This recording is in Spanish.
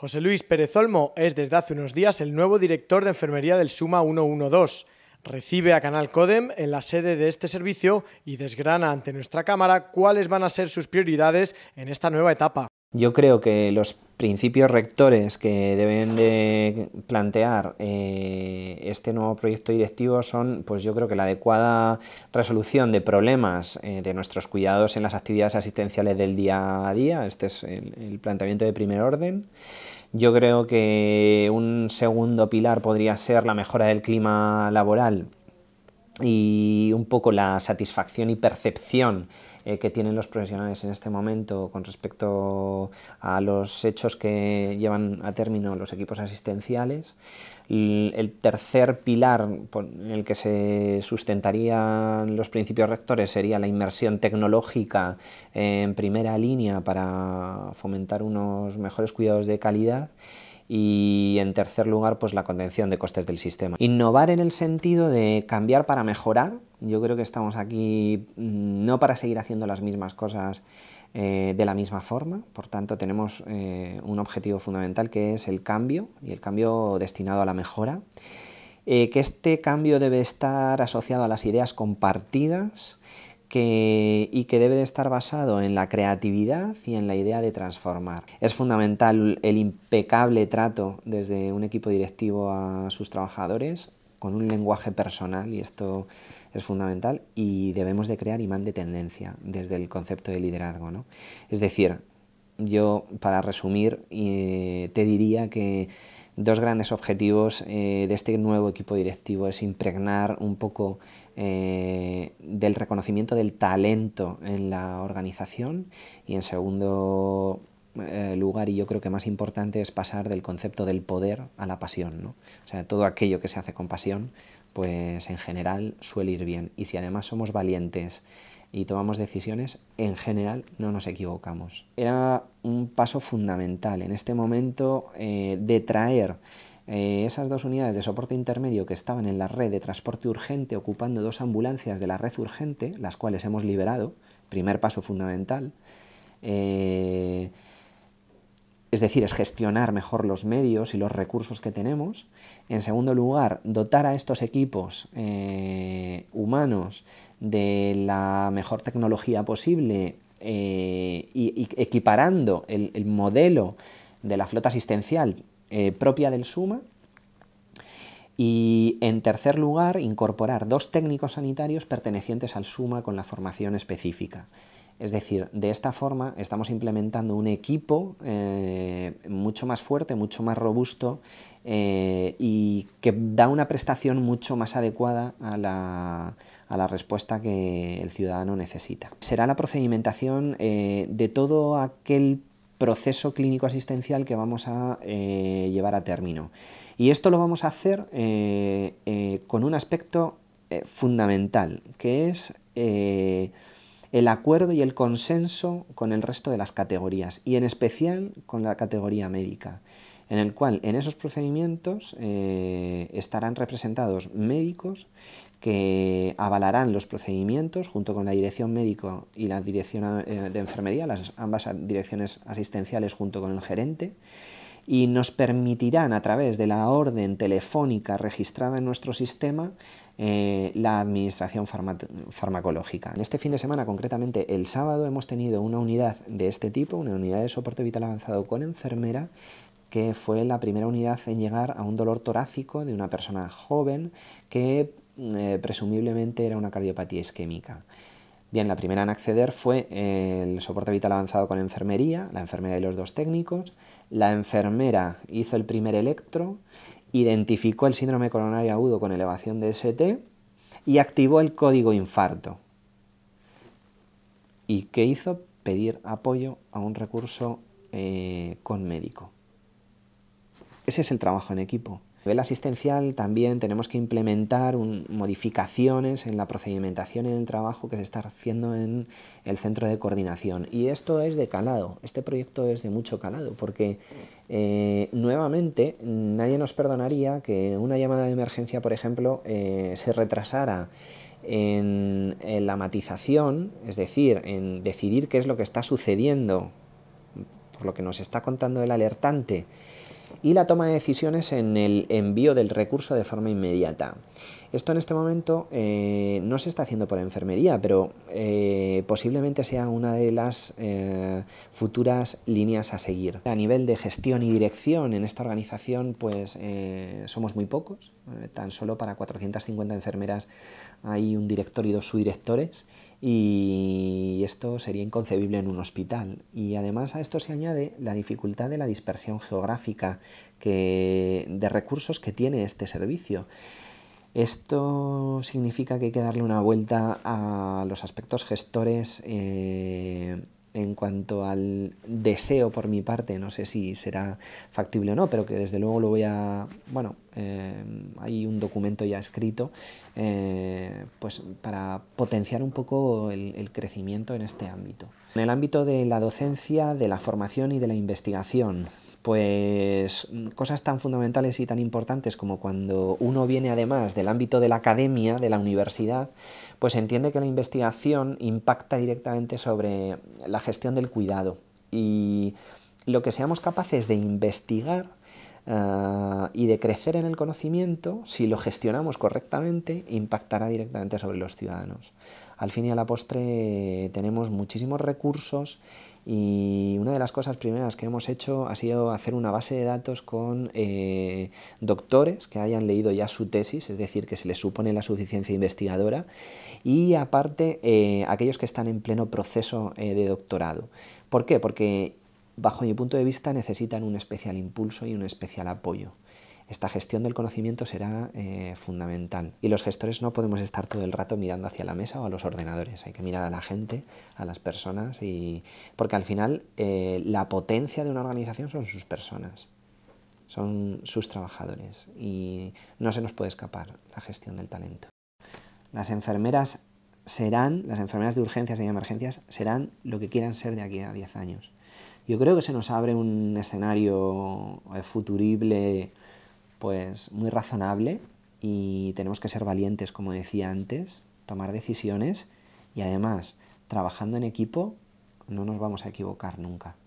José Luis Pérez Olmo es desde hace unos días el nuevo director de enfermería del Suma 112. Recibe a Canal Codem en la sede de este servicio y desgrana ante nuestra cámara cuáles van a ser sus prioridades en esta nueva etapa. Yo creo que los principios rectores que deben de plantear eh, este nuevo proyecto directivo son, pues yo creo que la adecuada resolución de problemas eh, de nuestros cuidados en las actividades asistenciales del día a día, este es el planteamiento de primer orden. Yo creo que un segundo pilar podría ser la mejora del clima laboral y un poco la satisfacción y percepción eh, que tienen los profesionales en este momento con respecto a los hechos que llevan a término los equipos asistenciales. El tercer pilar en el que se sustentarían los principios rectores sería la inmersión tecnológica en primera línea para fomentar unos mejores cuidados de calidad y en tercer lugar pues la contención de costes del sistema. Innovar en el sentido de cambiar para mejorar, yo creo que estamos aquí mm, no para seguir haciendo las mismas cosas eh, de la misma forma, por tanto tenemos eh, un objetivo fundamental que es el cambio y el cambio destinado a la mejora. Eh, que este cambio debe estar asociado a las ideas compartidas, y que debe de estar basado en la creatividad y en la idea de transformar. Es fundamental el impecable trato desde un equipo directivo a sus trabajadores con un lenguaje personal y esto es fundamental y debemos de crear imán de tendencia desde el concepto de liderazgo. Es decir, yo para resumir eh, te diría que dos grandes objetivos eh, de este nuevo equipo directivo es impregnar un poco eh, del reconocimiento del talento en la organización y en segundo eh, lugar y yo creo que más importante es pasar del concepto del poder a la pasión. O sea, todo aquello que se hace con pasión pues en general suele ir bien y si además somos valientes y tomamos decisiones, en general no nos equivocamos. Era un paso fundamental en este momento eh, de traer eh, esas dos unidades de soporte intermedio que estaban en la red de transporte urgente ocupando dos ambulancias de la red urgente, las cuales hemos liberado, primer paso fundamental. Eh, es decir, es gestionar mejor los medios y los recursos que tenemos. En segundo lugar, dotar a estos equipos eh, humanos de la mejor tecnología posible eh, y, equiparando el, modelo de la flota asistencial eh, propia del SUMA. Y en tercer lugar, incorporar dos técnicos sanitarios pertenecientes al SUMA con la formación específica. Es decir, de esta forma estamos implementando un equipo eh, mucho más fuerte, mucho más robusto eh, y que da una prestación mucho más adecuada a la, respuesta que el ciudadano necesita. Será la procedimentación eh, de todo aquel proceso clínico asistencial que vamos a llevar a término. Y esto lo vamos a hacer con un aspecto fundamental, que es el acuerdo y el consenso con el resto de las categorías y en especial con la categoría médica, en el cual en esos procedimientos eh, estarán representados médicos que avalarán los procedimientos junto con la dirección médico y la dirección eh, de enfermería, las ambas direcciones asistenciales junto con el gerente y nos permitirán a través de la orden telefónica registrada en nuestro sistema eh, la administración farmacológica. En este fin de semana, concretamente el sábado, hemos tenido una unidad de este tipo, una unidad de soporte vital avanzado con enfermera, que fue la primera unidad en llegar a un dolor torácico de una persona joven que eh, presumiblemente era una cardiopatía isquémica. Bien, la primera en acceder fue eh, el soporte vital avanzado con enfermería, la enfermera y los dos técnicos. La enfermera hizo el primer electro, identificó el síndrome coronario agudo con elevación de ST y activó el código infarto. ¿Y qué hizo? Pedir apoyo a un recurso eh, con médico. Ese es el trabajo en equipo. A nivel asistencial también tenemos que implementar modificaciones en la procedimentación y en el trabajo que se está haciendo en el centro de coordinación. Y esto es de calado, este proyecto es de mucho calado, porque eh, nuevamente nadie nos perdonaría que una llamada de emergencia, por ejemplo, eh, se retrasara en la matización, es decir, en decidir qué es lo que está sucediendo, por lo que nos está contando el alertante y la toma de decisiones en el envío del recurso de forma inmediata. Esto en este momento eh, no se está haciendo por enfermería, pero eh, posiblemente sea una de las eh, futuras líneas a seguir. A nivel de gestión y dirección en esta organización, pues somos muy pocos, tan solo para 450 enfermeras hay un director y dos subdirectores y esto sería inconcebible en un hospital. Y además a esto se añade la dificultad de la dispersión geográfica de recursos que tiene este servicio. Esto significa que hay que darle una vuelta a los aspectos gestores eh, en cuanto al deseo por mi parte. No sé si será factible o no, pero que desde luego lo voy a... Bueno, eh, hay un documento ya escrito eh, pues para potenciar un poco el crecimiento en este ámbito. En el ámbito de la docencia, de la formación y de la investigación, pues mm, cosas tan fundamentales y tan importantes como cuando uno viene además del ámbito de la academia, de la universidad, pues entiende que la investigación impacta directamente sobre la gestión del cuidado. Y lo que seamos capaces de investigar ah, y de crecer en el conocimiento, si lo gestionamos correctamente, impactará directamente sobre los ciudadanos al fin y a la postre tenemos muchísimos recursos y una de las cosas primeras que hemos hecho ha sido hacer una base de datos con eh, doctores que hayan leído ya su tesis, es decir, que se les supone la suficiencia investigadora, y aparte eh, aquellos que están en pleno proceso eh, de doctorado. ¿Por qué? Porque bajo mi punto de vista necesitan un especial impulso y un especial apoyo. Esta gestión del conocimiento será eh, fundamental. Y los gestores no podemos estar todo el rato mirando hacia la mesa o a los ordenadores. Hay que mirar a la gente, a las personas, y... porque al final eh, la potencia de una organización son sus personas, son sus trabajadores. Y no se nos puede escapar la gestión del talento. Las enfermeras serán, las enfermeras de urgencias y emergencias, serán lo que quieran ser de aquí a 10 años. Yo creo que se nos abre un escenario eh, futurible pues muy razonable y tenemos que ser valientes, como decía antes, tomar decisiones y además, trabajando en equipo, no nos vamos a equivocar nunca.